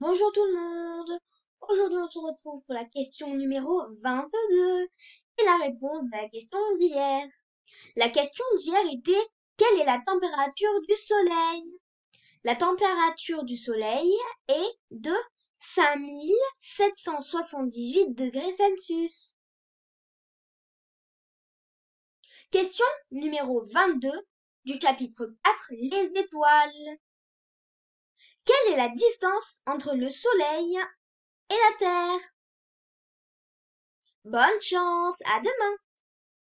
Bonjour tout le monde Aujourd'hui on se retrouve pour la question numéro 22 et la réponse de la question d'hier. La question d'hier était quelle est la température du soleil La température du soleil est de 5778 degrés Celsius. Question numéro 22 du chapitre 4 Les étoiles. Quelle est la distance entre le Soleil et la Terre Bonne chance, à demain